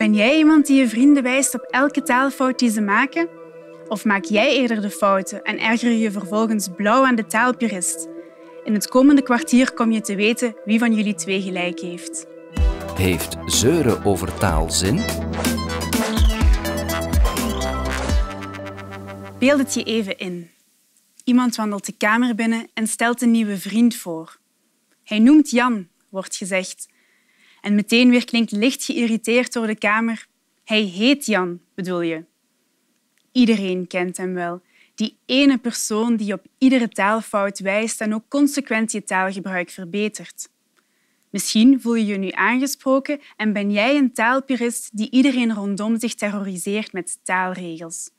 Ben jij iemand die je vrienden wijst op elke taalfout die ze maken? Of maak jij eerder de fouten en erger je vervolgens blauw aan de taalpurist? In het komende kwartier kom je te weten wie van jullie twee gelijk heeft. Heeft zeuren over taal zin? Beeld het je even in. Iemand wandelt de kamer binnen en stelt een nieuwe vriend voor. Hij noemt Jan, wordt gezegd, en meteen weer klinkt licht geïrriteerd door de kamer. Hij heet Jan, bedoel je? Iedereen kent hem wel. Die ene persoon die op iedere taalfout wijst en ook consequent je taalgebruik verbetert. Misschien voel je je nu aangesproken en ben jij een taalpurist die iedereen rondom zich terroriseert met taalregels.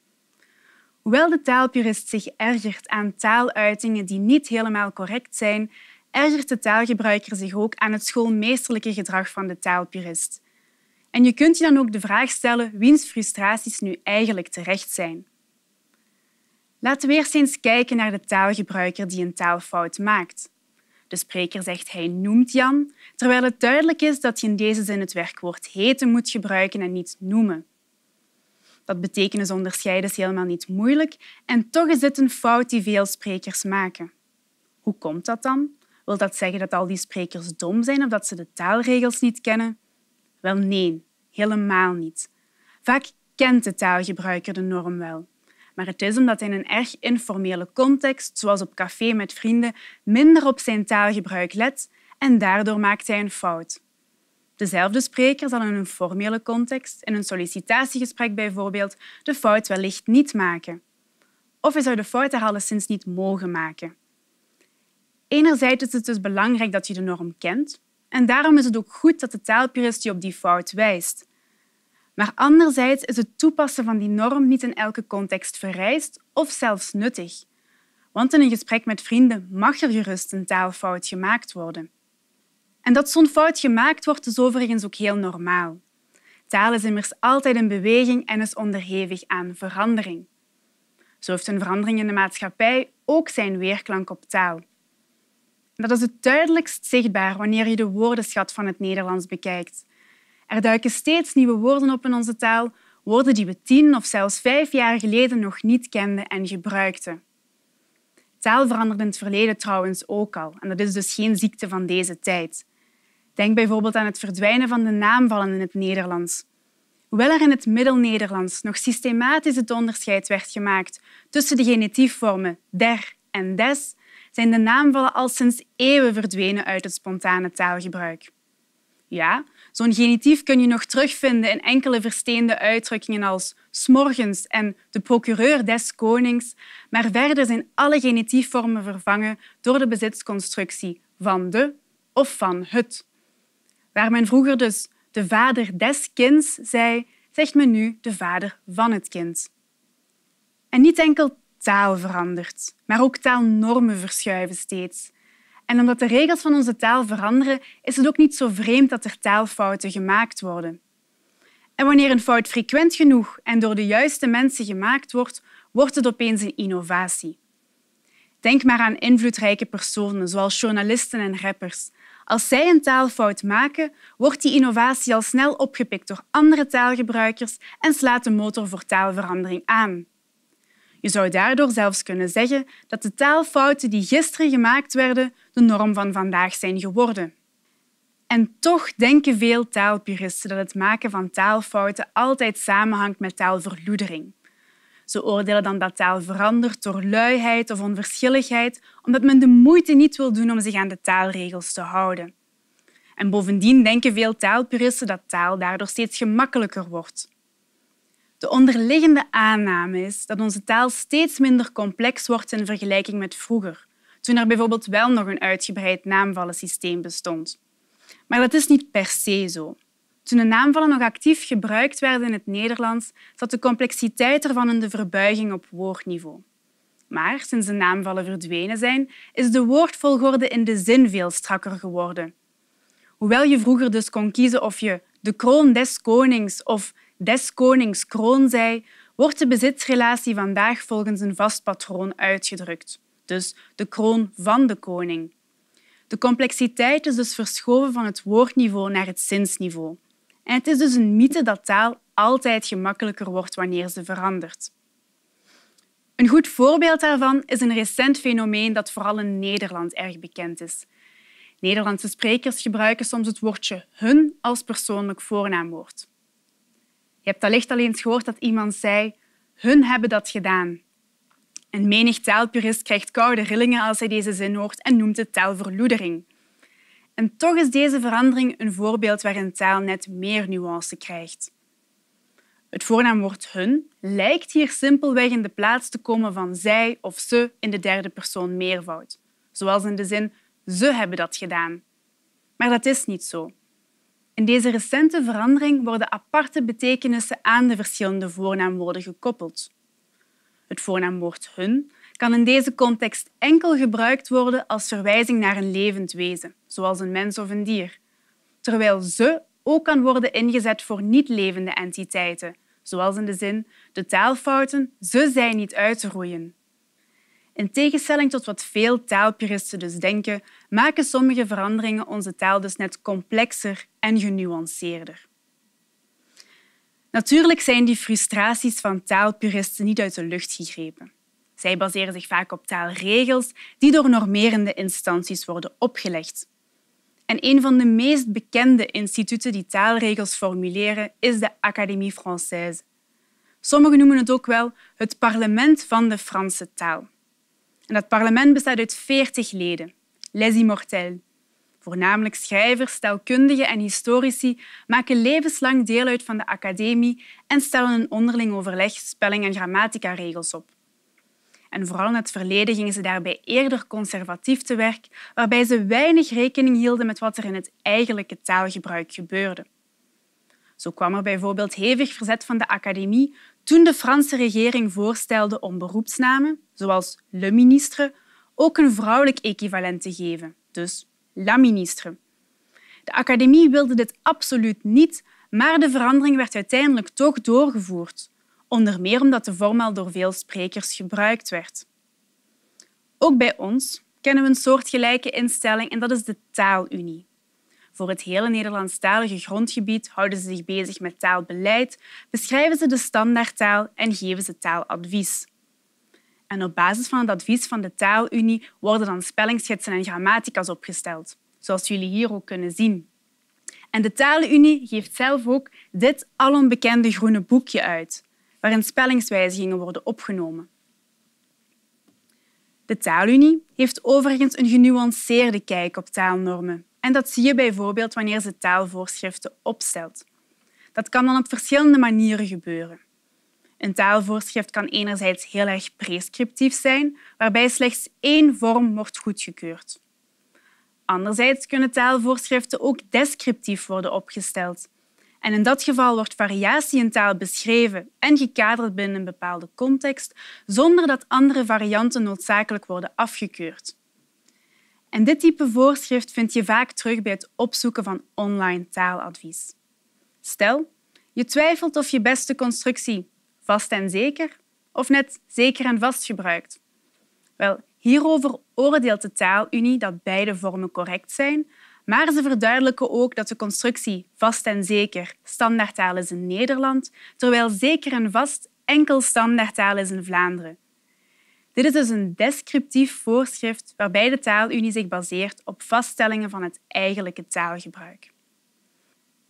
Hoewel de taalpurist zich ergert aan taaluitingen die niet helemaal correct zijn, ergert de taalgebruiker zich ook aan het schoolmeesterlijke gedrag van de taalpurist. En je kunt je dan ook de vraag stellen wiens frustraties nu eigenlijk terecht zijn. Laten we eerst eens kijken naar de taalgebruiker die een taalfout maakt. De spreker zegt hij noemt Jan, terwijl het duidelijk is dat je in deze zin het werkwoord heten moet gebruiken en niet noemen. Dat betekenen dus onderscheiden is helemaal niet moeilijk en toch is dit een fout die veel sprekers maken. Hoe komt dat dan? Wil dat zeggen dat al die sprekers dom zijn of dat ze de taalregels niet kennen? Wel nee, helemaal niet. Vaak kent de taalgebruiker de norm wel. Maar het is omdat hij in een erg informele context, zoals op café met vrienden, minder op zijn taalgebruik let en daardoor maakt hij een fout. Dezelfde spreker zal in een formele context, in een sollicitatiegesprek bijvoorbeeld, de fout wellicht niet maken. Of hij zou de fout er alleszins niet mogen maken. Enerzijds is het dus belangrijk dat je de norm kent en daarom is het ook goed dat de taalpurist je op die fout wijst. Maar anderzijds is het toepassen van die norm niet in elke context vereist of zelfs nuttig. Want in een gesprek met vrienden mag er gerust een taalfout gemaakt worden. En dat zo'n fout gemaakt wordt is overigens ook heel normaal. Taal is immers altijd in beweging en is onderhevig aan verandering. Zo heeft een verandering in de maatschappij ook zijn weerklank op taal. Dat is het duidelijkst zichtbaar wanneer je de woordenschat van het Nederlands bekijkt. Er duiken steeds nieuwe woorden op in onze taal, woorden die we tien of zelfs vijf jaar geleden nog niet kenden en gebruikten. Taal veranderde in het verleden trouwens ook al, en dat is dus geen ziekte van deze tijd. Denk bijvoorbeeld aan het verdwijnen van de naamvallen in het Nederlands. Hoewel er in het Middelnederlands nog systematisch het onderscheid werd gemaakt tussen de genitiefvormen der en des, zijn de naamvallen al sinds eeuwen verdwenen uit het spontane taalgebruik. Ja, zo'n genitief kun je nog terugvinden in enkele versteende uitdrukkingen als smorgens en de procureur des konings, maar verder zijn alle genitiefvormen vervangen door de bezitsconstructie van de of van het. Waar men vroeger dus de vader des kinds zei, zegt men nu de vader van het kind. En niet enkel taal verandert, maar ook taalnormen verschuiven steeds. En omdat de regels van onze taal veranderen, is het ook niet zo vreemd dat er taalfouten gemaakt worden. En wanneer een fout frequent genoeg en door de juiste mensen gemaakt wordt, wordt het opeens een innovatie. Denk maar aan invloedrijke personen zoals journalisten en rappers. Als zij een taalfout maken, wordt die innovatie al snel opgepikt door andere taalgebruikers en slaat de motor voor taalverandering aan. Je zou daardoor zelfs kunnen zeggen dat de taalfouten die gisteren gemaakt werden de norm van vandaag zijn geworden. En toch denken veel taalpuristen dat het maken van taalfouten altijd samenhangt met taalverloedering. Ze oordelen dan dat taal verandert door luiheid of onverschilligheid, omdat men de moeite niet wil doen om zich aan de taalregels te houden. En bovendien denken veel taalpuristen dat taal daardoor steeds gemakkelijker wordt. De onderliggende aanname is dat onze taal steeds minder complex wordt in vergelijking met vroeger, toen er bijvoorbeeld wel nog een uitgebreid naamvallensysteem bestond. Maar dat is niet per se zo. Toen de naamvallen nog actief gebruikt werden in het Nederlands, zat de complexiteit ervan in de verbuiging op woordniveau. Maar sinds de naamvallen verdwenen zijn, is de woordvolgorde in de zin veel strakker geworden. Hoewel je vroeger dus kon kiezen of je de kroon des konings of des konings kroon zij, wordt de bezitsrelatie vandaag volgens een vast patroon uitgedrukt, dus de kroon van de koning. De complexiteit is dus verschoven van het woordniveau naar het zinsniveau. En het is dus een mythe dat taal altijd gemakkelijker wordt wanneer ze verandert. Een goed voorbeeld daarvan is een recent fenomeen dat vooral in Nederland erg bekend is. Nederlandse sprekers gebruiken soms het woordje hun als persoonlijk voornaamwoord. Je hebt allicht al eens gehoord dat iemand zei, hun hebben dat gedaan. Een menig taalpurist krijgt koude rillingen als hij deze zin hoort en noemt het taalverloedering. En toch is deze verandering een voorbeeld waarin taal net meer nuance krijgt. Het voornaamwoord hun lijkt hier simpelweg in de plaats te komen van zij of ze in de derde persoon meervoud, zoals in de zin ze hebben dat gedaan. Maar dat is niet zo. In deze recente verandering worden aparte betekenissen aan de verschillende voornaamwoorden gekoppeld. Het voornaamwoord hun kan in deze context enkel gebruikt worden als verwijzing naar een levend wezen, zoals een mens of een dier, terwijl ze ook kan worden ingezet voor niet-levende entiteiten, zoals in de zin de taalfouten, ze zijn niet uit te roeien. In tegenstelling tot wat veel taalpuristen dus denken, maken sommige veranderingen onze taal dus net complexer en genuanceerder. Natuurlijk zijn die frustraties van taalpuristen niet uit de lucht gegrepen. Zij baseren zich vaak op taalregels die door normerende instanties worden opgelegd. En een van de meest bekende instituten die taalregels formuleren is de Académie Française. Sommigen noemen het ook wel het parlement van de Franse taal. En dat parlement bestaat uit 40 leden, les immortels. Voornamelijk schrijvers, stelkundigen en historici maken levenslang deel uit van de academie en stellen een onderling overleg spelling- en grammatica-regels op. En vooral in het verleden gingen ze daarbij eerder conservatief te werk, waarbij ze weinig rekening hielden met wat er in het eigenlijke taalgebruik gebeurde. Zo kwam er bijvoorbeeld hevig verzet van de academie toen de Franse regering voorstelde om beroepsnamen, zoals le ministre, ook een vrouwelijk equivalent te geven, dus la ministre. De academie wilde dit absoluut niet, maar de verandering werd uiteindelijk toch doorgevoerd, onder meer omdat de vorm al door veel sprekers gebruikt werd. Ook bij ons kennen we een soortgelijke instelling en dat is de Taalunie. Voor het hele Nederlandstalige grondgebied houden ze zich bezig met taalbeleid, beschrijven ze de standaardtaal en geven ze taaladvies. En op basis van het advies van de Taalunie worden dan spellingsschetsen en grammatica's opgesteld, zoals jullie hier ook kunnen zien. En de Taalunie geeft zelf ook dit alombekende groene boekje uit, waarin spellingswijzigingen worden opgenomen. De Taalunie heeft overigens een genuanceerde kijk op taalnormen. En dat zie je bijvoorbeeld wanneer ze taalvoorschriften opstelt. Dat kan dan op verschillende manieren gebeuren. Een taalvoorschrift kan enerzijds heel erg prescriptief zijn, waarbij slechts één vorm wordt goedgekeurd. Anderzijds kunnen taalvoorschriften ook descriptief worden opgesteld. En in dat geval wordt variatie in taal beschreven en gekaderd binnen een bepaalde context, zonder dat andere varianten noodzakelijk worden afgekeurd. En dit type voorschrift vind je vaak terug bij het opzoeken van online taaladvies. Stel, je twijfelt of je beste constructie vast en zeker of net zeker en vast gebruikt. Wel, hierover oordeelt de taalunie dat beide vormen correct zijn, maar ze verduidelijken ook dat de constructie vast en zeker standaardtaal is in Nederland, terwijl zeker en vast enkel standaardtaal is in Vlaanderen. Dit is dus een descriptief voorschrift waarbij de taalunie zich baseert op vaststellingen van het eigenlijke taalgebruik.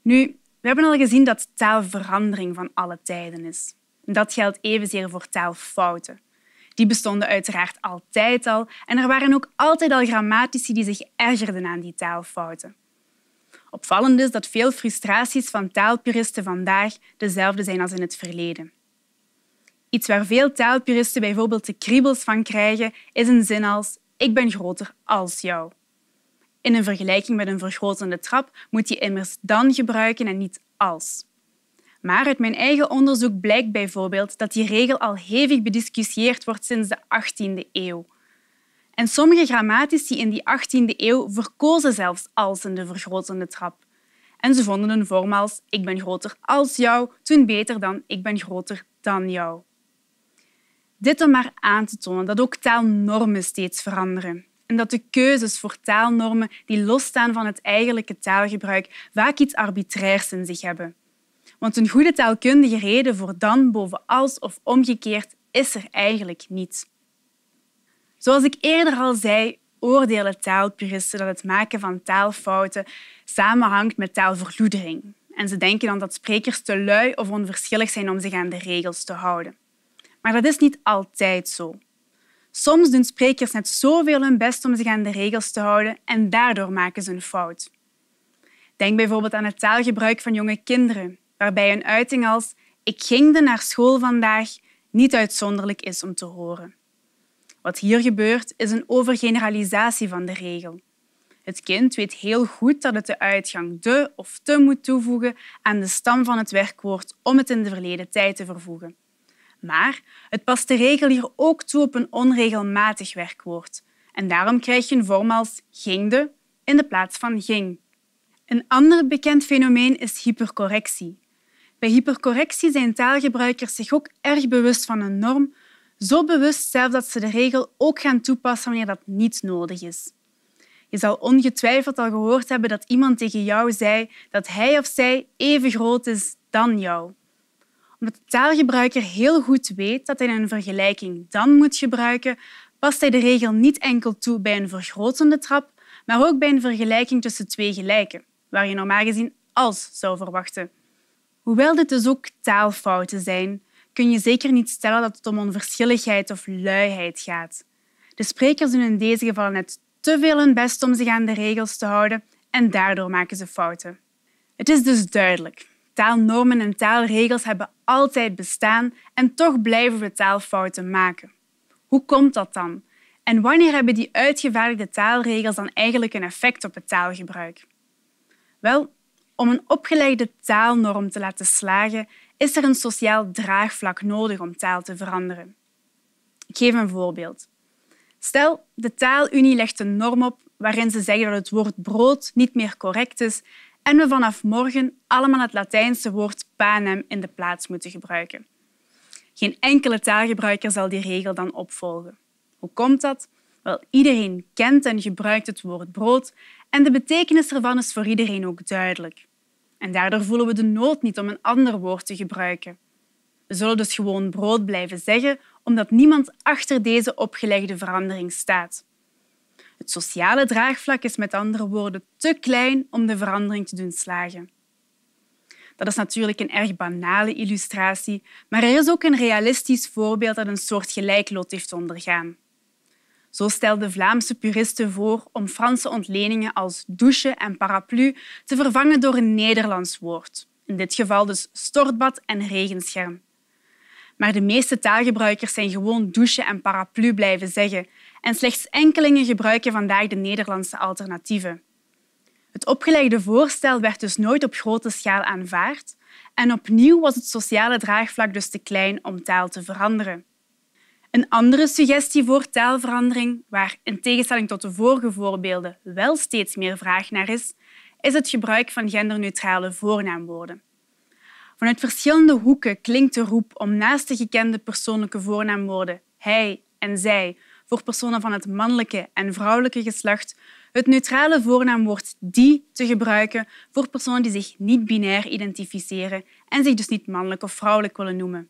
Nu, we hebben al gezien dat taalverandering van alle tijden is. Dat geldt evenzeer voor taalfouten. Die bestonden uiteraard altijd al en er waren ook altijd al grammatici die zich ergerden aan die taalfouten. Opvallend is dat veel frustraties van taalpuristen vandaag dezelfde zijn als in het verleden. Iets waar veel taalpuristen bijvoorbeeld de kriebels van krijgen, is een zin als ik ben groter als jou. In een vergelijking met een vergrotende trap moet je immers dan gebruiken en niet als. Maar uit mijn eigen onderzoek blijkt bijvoorbeeld dat die regel al hevig bediscussieerd wordt sinds de 18e eeuw. En sommige grammatici in die 18e eeuw verkozen zelfs als in de vergrotende trap. En ze vonden een vorm als ik ben groter als jou toen beter dan ik ben groter dan jou. Dit om maar aan te tonen dat ook taalnormen steeds veranderen. En dat de keuzes voor taalnormen die losstaan van het eigenlijke taalgebruik vaak iets arbitrairs in zich hebben. Want een goede taalkundige reden voor dan boven als of omgekeerd is er eigenlijk niet. Zoals ik eerder al zei, oordelen taalpuristen dat het maken van taalfouten samenhangt met taalverloedering. En ze denken dan dat sprekers te lui of onverschillig zijn om zich aan de regels te houden. Maar dat is niet altijd zo. Soms doen sprekers net zoveel hun best om zich aan de regels te houden en daardoor maken ze een fout. Denk bijvoorbeeld aan het taalgebruik van jonge kinderen, waarbij een uiting als ik ging de naar school vandaag niet uitzonderlijk is om te horen. Wat hier gebeurt is een overgeneralisatie van de regel. Het kind weet heel goed dat het de uitgang de of te moet toevoegen aan de stam van het werkwoord om het in de verleden tijd te vervoegen. Maar het past de regel hier ook toe op een onregelmatig werkwoord. En daarom krijg je een vorm als de in de plaats van ging. Een ander bekend fenomeen is hypercorrectie. Bij hypercorrectie zijn taalgebruikers zich ook erg bewust van een norm, zo bewust zelfs dat ze de regel ook gaan toepassen wanneer dat niet nodig is. Je zal ongetwijfeld al gehoord hebben dat iemand tegen jou zei dat hij of zij even groot is dan jou omdat de taalgebruiker heel goed weet dat hij een vergelijking dan moet gebruiken, past hij de regel niet enkel toe bij een vergrotende trap, maar ook bij een vergelijking tussen twee gelijken, waar je normaal gezien als zou verwachten. Hoewel dit dus ook taalfouten zijn, kun je zeker niet stellen dat het om onverschilligheid of luiheid gaat. De sprekers doen in deze gevallen net te veel hun best om zich aan de regels te houden en daardoor maken ze fouten. Het is dus duidelijk Taalnormen en taalregels hebben altijd bestaan en toch blijven we taalfouten maken. Hoe komt dat dan? En wanneer hebben die uitgevaardigde taalregels dan eigenlijk een effect op het taalgebruik? Wel, om een opgelegde taalnorm te laten slagen, is er een sociaal draagvlak nodig om taal te veranderen. Ik geef een voorbeeld. Stel, de Taalunie legt een norm op waarin ze zeggen dat het woord brood niet meer correct is en we vanaf morgen allemaal het Latijnse woord panem in de plaats moeten gebruiken. Geen enkele taalgebruiker zal die regel dan opvolgen. Hoe komt dat? Wel, iedereen kent en gebruikt het woord brood en de betekenis ervan is voor iedereen ook duidelijk. En daardoor voelen we de nood niet om een ander woord te gebruiken. We zullen dus gewoon brood blijven zeggen, omdat niemand achter deze opgelegde verandering staat. Het sociale draagvlak is met andere woorden te klein om de verandering te doen slagen. Dat is natuurlijk een erg banale illustratie, maar er is ook een realistisch voorbeeld dat een soort gelijklot heeft ondergaan. Zo stelden Vlaamse puristen voor om Franse ontleningen als douche en paraplu te vervangen door een Nederlands woord, in dit geval dus stortbad en regenscherm. Maar de meeste taalgebruikers zijn gewoon douche en paraplu blijven zeggen en slechts enkelingen gebruiken vandaag de Nederlandse alternatieven. Het opgelegde voorstel werd dus nooit op grote schaal aanvaard en opnieuw was het sociale draagvlak dus te klein om taal te veranderen. Een andere suggestie voor taalverandering, waar in tegenstelling tot de vorige voorbeelden wel steeds meer vraag naar is, is het gebruik van genderneutrale voornaamwoorden. Vanuit verschillende hoeken klinkt de roep om naast de gekende persoonlijke voornaamwoorden hij en zij voor personen van het mannelijke en vrouwelijke geslacht het neutrale voornaamwoord die te gebruiken voor personen die zich niet binair identificeren en zich dus niet mannelijk of vrouwelijk willen noemen.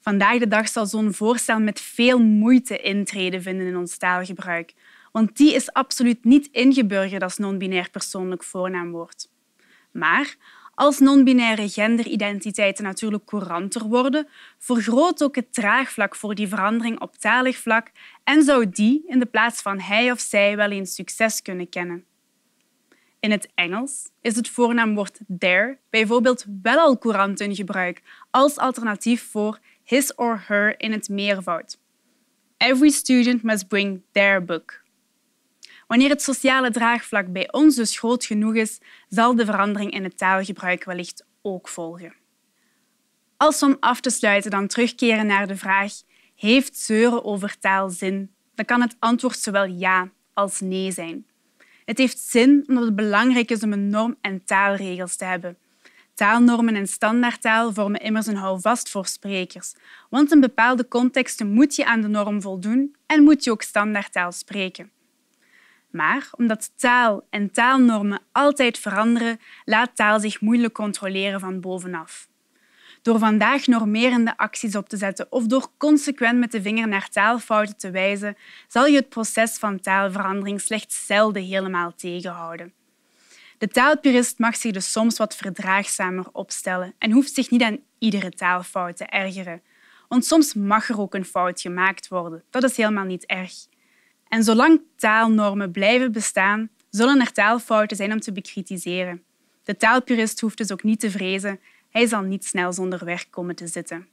Vandaag de dag zal zo'n voorstel met veel moeite intreden vinden in ons taalgebruik, want die is absoluut niet ingeburgerd als non-binair persoonlijk voornaamwoord. Maar als non-binaire genderidentiteiten natuurlijk couranter worden, vergroot ook het traagvlak voor die verandering op talig vlak en zou die in de plaats van hij of zij wel eens succes kunnen kennen. In het Engels is het voornaamwoord their bijvoorbeeld wel al courant in gebruik als alternatief voor his or her in het meervoud. Every student must bring their book. Wanneer het sociale draagvlak bij ons dus groot genoeg is, zal de verandering in het taalgebruik wellicht ook volgen. Als om af te sluiten dan terugkeren naar de vraag heeft zeuren over taal zin, dan kan het antwoord zowel ja als nee zijn. Het heeft zin omdat het belangrijk is om een norm en taalregels te hebben. Taalnormen en standaardtaal vormen immers een houvast voor sprekers, want in bepaalde contexten moet je aan de norm voldoen en moet je ook standaardtaal spreken. Maar omdat taal en taalnormen altijd veranderen, laat taal zich moeilijk controleren van bovenaf. Door vandaag normerende acties op te zetten of door consequent met de vinger naar taalfouten te wijzen, zal je het proces van taalverandering slechts zelden helemaal tegenhouden. De taalpurist mag zich dus soms wat verdraagzamer opstellen en hoeft zich niet aan iedere taalfout te ergeren. Want soms mag er ook een fout gemaakt worden. Dat is helemaal niet erg. En zolang taalnormen blijven bestaan, zullen er taalfouten zijn om te bekritiseren. De taalpurist hoeft dus ook niet te vrezen, hij zal niet snel zonder werk komen te zitten.